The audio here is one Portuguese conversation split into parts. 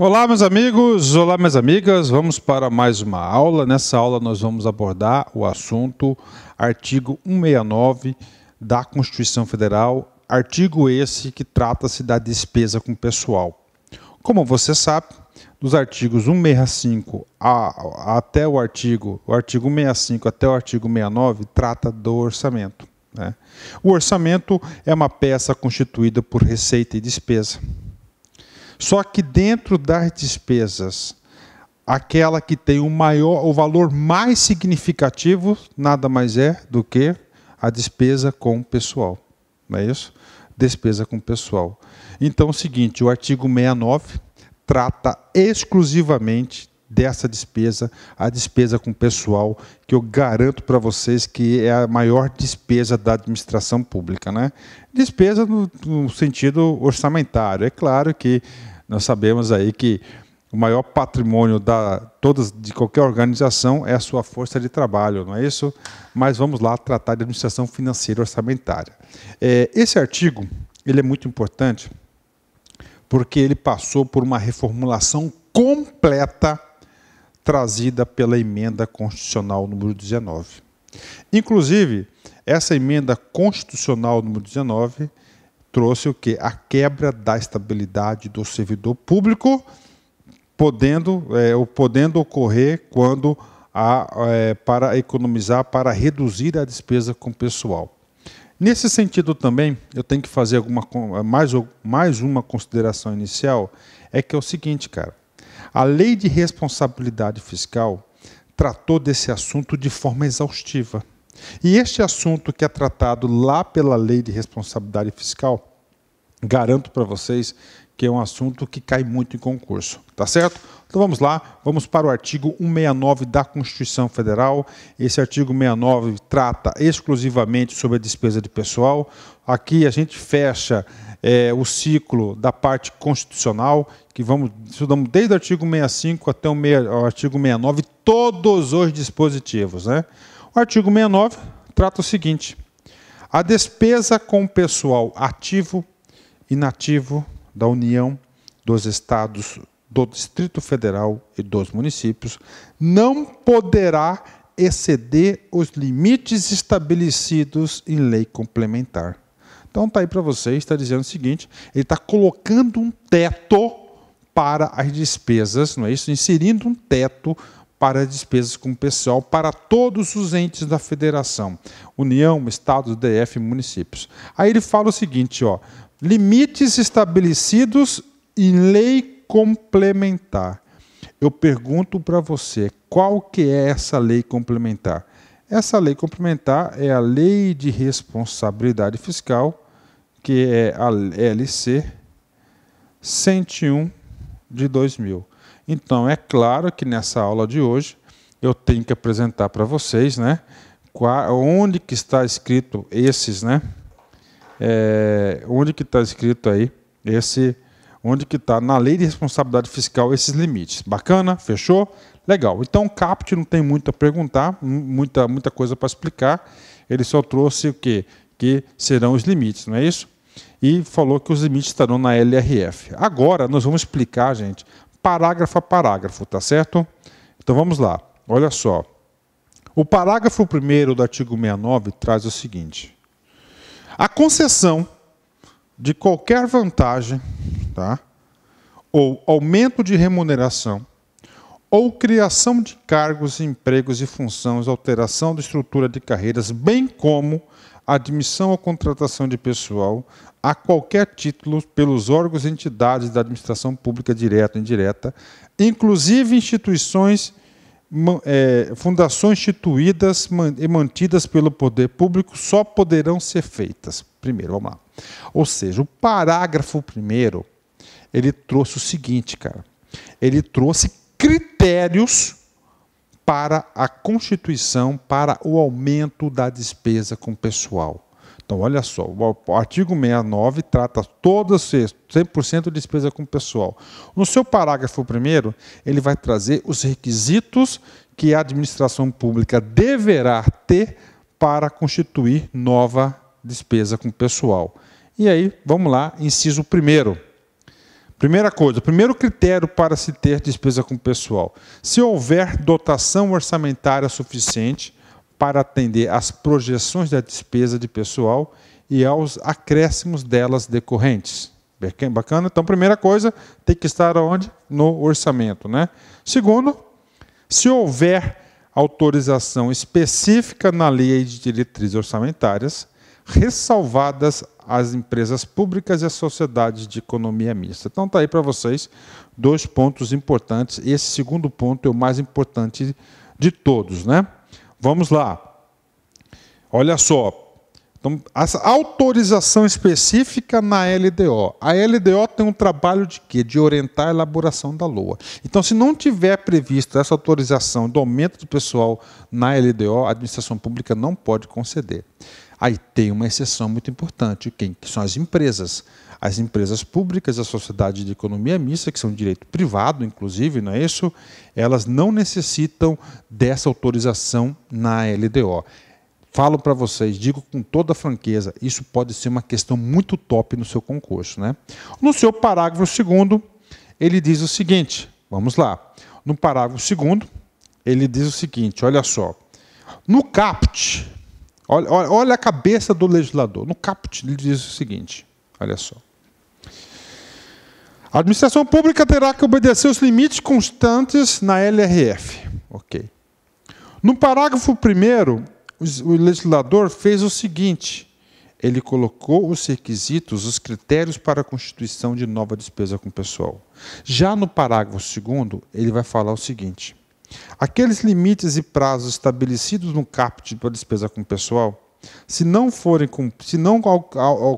Olá, meus amigos, olá, minhas amigas. Vamos para mais uma aula. Nessa aula, nós vamos abordar o assunto artigo 169 da Constituição Federal, artigo esse que trata-se da despesa com pessoal. Como você sabe, dos artigos 165 a, até o artigo, o artigo 165 até o artigo 69 trata do orçamento. Né? O orçamento é uma peça constituída por receita e despesa. Só que dentro das despesas, aquela que tem o maior, o valor mais significativo, nada mais é do que a despesa com o pessoal. Não é isso? Despesa com o pessoal. Então, é o seguinte, o artigo 69 trata exclusivamente dessa despesa, a despesa com pessoal, que eu garanto para vocês que é a maior despesa da administração pública. Né? Despesa no, no, sentido orçamentário. É claro que nós sabemos aí que o maior patrimônio da, todas, de qualquer organização é a sua força de trabalho, não é isso? Mas vamos lá tratar de administração financeira orçamentária. É, esse artigo ele é muito importante porque ele passou por uma reformulação completa trazida pela emenda constitucional número 19. Inclusive, essa emenda constitucional número 19 trouxe o que a quebra da estabilidade do servidor público, podendo é, podendo ocorrer quando a, é, para economizar, para reduzir a despesa com o pessoal. Nesse sentido também, eu tenho que fazer alguma, mais, mais uma consideração inicial, é que é o seguinte, cara. A Lei de Responsabilidade Fiscal tratou desse assunto de forma exaustiva. E este assunto que é tratado lá pela Lei de Responsabilidade Fiscal, garanto para vocês que é um assunto que cai muito em concurso, tá certo? Então vamos lá, vamos para o artigo 169 da Constituição Federal. Esse artigo 169 trata exclusivamente sobre a despesa de pessoal. Aqui a gente fecha é, o ciclo da parte constitucional, que vamos estudamos desde o artigo 65 até o, meia, o artigo 69, todos os dispositivos. Né? O artigo 69 trata o seguinte: a despesa com pessoal ativo, e inativo da União, dos Estados do Distrito Federal e dos municípios, não poderá exceder os limites estabelecidos em lei complementar. Então está aí para vocês, está dizendo o seguinte, ele está colocando um teto para as despesas, não é isso? Inserindo um teto para as despesas com o pessoal para todos os entes da federação, União, Estados, DF, municípios. Aí ele fala o seguinte, ó, limites estabelecidos em lei complementar. Eu pergunto para você, qual que é essa lei complementar? Essa lei complementar é a Lei de Responsabilidade Fiscal, que é a LC 101 de 2000. Então, é claro que nessa aula de hoje eu tenho que apresentar para vocês, né, onde que está escrito esses, né, é, onde que está escrito aí esse onde que está na lei de responsabilidade fiscal esses limites. Bacana? Fechou? Legal. Então o CAPT não tem muito a perguntar, muita, muita coisa para explicar. Ele só trouxe o quê? Que serão os limites, não é isso? E falou que os limites estarão na LRF. Agora nós vamos explicar, gente, parágrafo a parágrafo, tá certo? Então vamos lá. Olha só. O parágrafo 1 do artigo 69 traz o seguinte: a concessão de qualquer vantagem tá? ou aumento de remuneração, ou criação de cargos, empregos e funções, alteração da estrutura de carreiras, bem como admissão ou contratação de pessoal a qualquer título pelos órgãos e entidades da administração pública direta ou indireta, inclusive instituições, é, fundações instituídas e mantidas pelo poder público só poderão ser feitas. Primeiro, vamos lá. Ou seja, o parágrafo primeiro ele trouxe o seguinte, cara. Ele trouxe critérios para a constituição, para o aumento da despesa com pessoal. Então, olha só, o artigo 69 trata todas 100% de despesa com pessoal. No seu parágrafo primeiro, ele vai trazer os requisitos que a administração pública deverá ter para constituir nova despesa com pessoal. E aí, vamos lá, inciso primeiro. Primeira coisa, primeiro critério para se ter despesa com pessoal: se houver dotação orçamentária suficiente para atender às projeções da despesa de pessoal e aos acréscimos delas decorrentes. Bacana? Então, primeira coisa, tem que estar onde? No orçamento. Né? Segundo, se houver autorização específica na lei de diretrizes orçamentárias ressalvadas as empresas públicas e as sociedades de economia mista. Então tá aí para vocês dois pontos importantes. Esse segundo ponto é o mais importante de todos, né? Vamos lá. Olha só. Então, a autorização específica na LDO. A LDO tem um trabalho de quê? De orientar a elaboração da LOA. Então, se não tiver previsto essa autorização do aumento do pessoal na LDO, a administração pública não pode conceder. Aí tem uma exceção muito importante, é que são as empresas. As empresas públicas, a sociedade de economia mista, que são direito privado, inclusive, não é isso? Elas não necessitam dessa autorização na LDO. Falo para vocês, digo com toda franqueza, isso pode ser uma questão muito top no seu concurso. Né? No seu parágrafo segundo, ele diz o seguinte: vamos lá. No parágrafo segundo, ele diz o seguinte: olha só. No CAPT, Olha, olha, olha a cabeça do legislador. No caput ele diz o seguinte: olha só. A administração pública terá que obedecer os limites constantes na LRF. Ok. No parágrafo 1, o legislador fez o seguinte: ele colocou os requisitos, os critérios para a constituição de nova despesa com o pessoal. Já no parágrafo 2, ele vai falar o seguinte: Aqueles limites e prazos estabelecidos no caput para despesa com pessoal, se não forem se não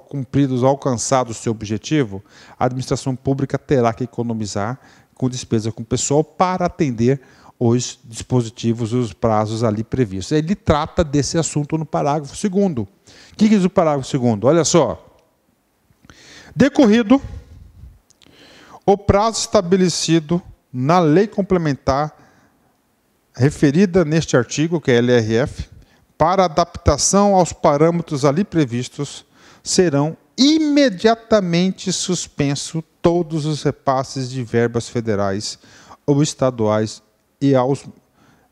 cumpridos alcançado o seu objetivo, a administração pública terá que economizar com despesa com pessoal para atender os dispositivos, os prazos ali previstos. Ele trata desse assunto no parágrafo segundo. O que diz o parágrafo segundo? Olha só. Decorrido o prazo estabelecido na lei complementar referida neste artigo, que é LRF, para adaptação aos parâmetros ali previstos, serão imediatamente suspenso todos os repasses de verbas federais ou estaduais e aos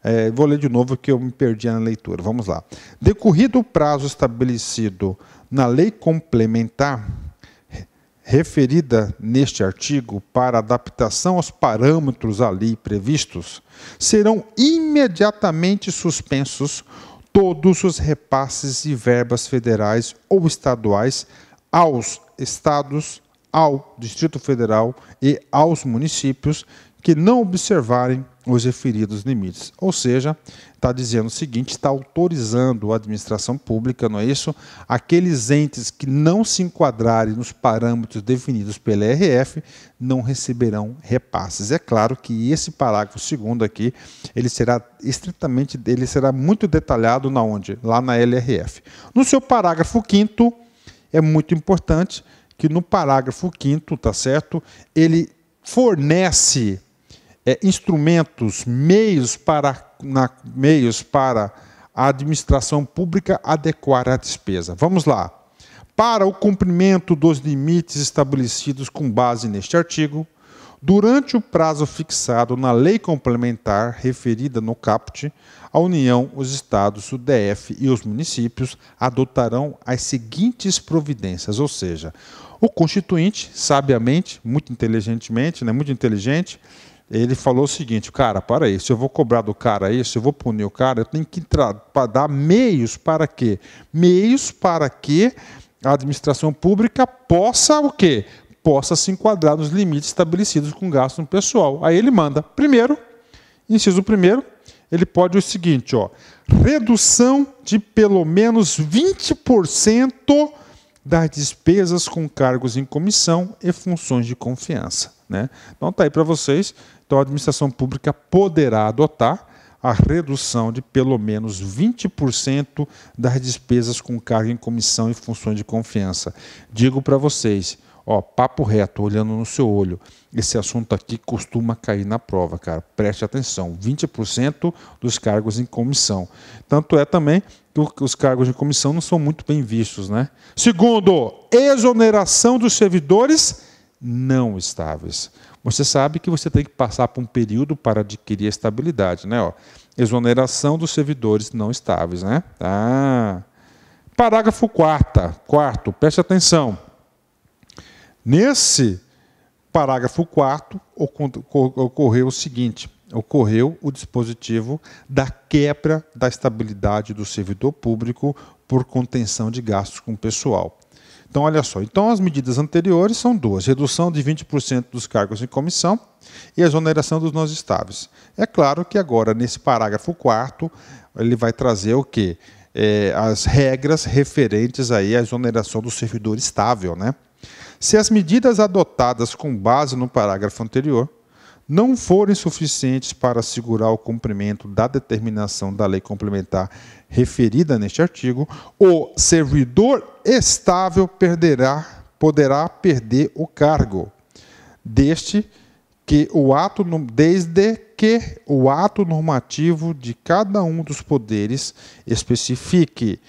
é, vou ler de novo que eu me perdi na leitura. Vamos lá. Decorrido o prazo estabelecido na lei complementar, referida neste artigo para adaptação aos parâmetros ali previstos, serão imediatamente suspensos todos os repasses e verbas federais ou estaduais aos estados, ao Distrito Federal e aos municípios que não observarem os referidos limites. Ou seja, está dizendo o seguinte: está autorizando a administração pública, não é isso? Aqueles entes que não se enquadrarem nos parâmetros definidos pela RF não receberão repasses. É claro que esse parágrafo segundo aqui, ele será estritamente, ele será muito detalhado na onde? Lá na LRF. No seu parágrafo quinto, é muito importante que no parágrafo quinto, tá certo? Ele fornece é, instrumentos, meios para, na, meios para a administração pública adequar a despesa. Vamos lá. Para o cumprimento dos limites estabelecidos com base neste artigo, durante o prazo fixado na lei complementar referida no caput, a União, os estados, o DF e os municípios adotarão as seguintes providências, ou seja, o constituinte, sabiamente, muito inteligentemente, né, muito inteligente, ele falou o seguinte, cara, para aí, se eu vou cobrar do cara isso, eu vou punir o cara, eu tenho que dar meios para quê? Meios para que a administração pública possa o quê? Possa se enquadrar nos limites estabelecidos com gasto no pessoal. Aí ele manda, primeiro, inciso primeiro, ele pode o seguinte, ó, redução de pelo menos 20% das despesas com cargos em comissão e funções de confiança. Né? Então tá aí para vocês então, a administração pública poderá adotar a redução de pelo menos 20% das despesas com cargo em comissão e funções de confiança. Digo para vocês, ó, papo reto, olhando no seu olho, esse assunto aqui costuma cair na prova, cara. Preste atenção, 20% dos cargos em comissão. Tanto é também que os cargos de comissão não são muito bem vistos, né? Segundo, exoneração dos servidores não estáveis. Você sabe que você tem que passar por um período para adquirir estabilidade, né? Ó, exoneração dos servidores não estáveis, né? Ah. Parágrafo 4 quarto, preste atenção. Nesse parágrafo 4 ocorreu o seguinte: ocorreu o dispositivo da quebra da estabilidade do servidor público por contenção de gastos com pessoal. Então, olha só. Então, as medidas anteriores são duas: redução de 20% dos cargos em comissão e exoneração dos não estáveis. É claro que agora, nesse parágrafo 4, ele vai trazer o quê? É, as regras referentes aí à exoneração do servidor estável. Né? Se as medidas adotadas com base no parágrafo anterior não forem suficientes para assegurar o cumprimento da determinação da lei complementar referida neste artigo, o servidor estável perderá, poderá perder o cargo deste que o ato desde que o ato normativo de cada um dos poderes especifique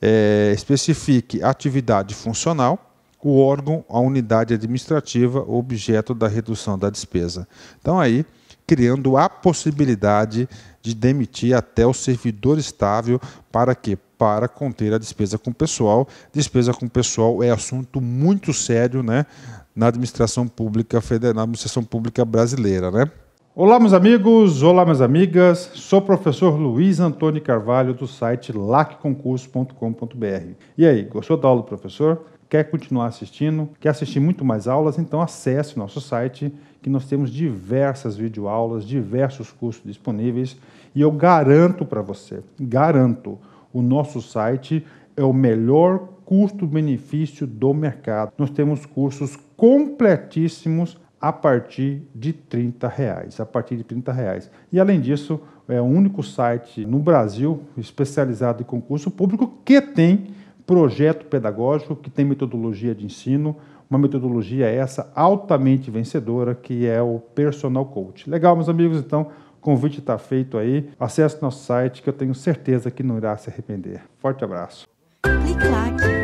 é, especifique atividade funcional o órgão, a unidade administrativa, objeto da redução da despesa. Então, aí, criando a possibilidade de demitir até o servidor estável para que para conter a despesa com pessoal. Despesa com pessoal é assunto muito sério, né, na administração pública federal, na administração pública brasileira, né? Olá, meus amigos, olá, minhas amigas. Sou o professor Luiz Antônio Carvalho do site lacconcurso.com.br. E aí, gostou da aula, professor? Quer continuar assistindo? Quer assistir muito mais aulas? Então acesse nosso site que nós temos diversas videoaulas, diversos cursos disponíveis e eu garanto para você, garanto, o nosso site é o melhor custo-benefício do mercado. Nós temos cursos completíssimos a partir de 30 reais, a partir de 30 reais. E além disso, é o único site no Brasil especializado em concurso público que tem projeto pedagógico que tem metodologia de ensino, uma metodologia essa altamente vencedora que é o Personal Coach. Legal, meus amigos, então o convite está feito aí. Acesse nosso site que eu tenho certeza que não irá se arrepender. Forte abraço. Clique,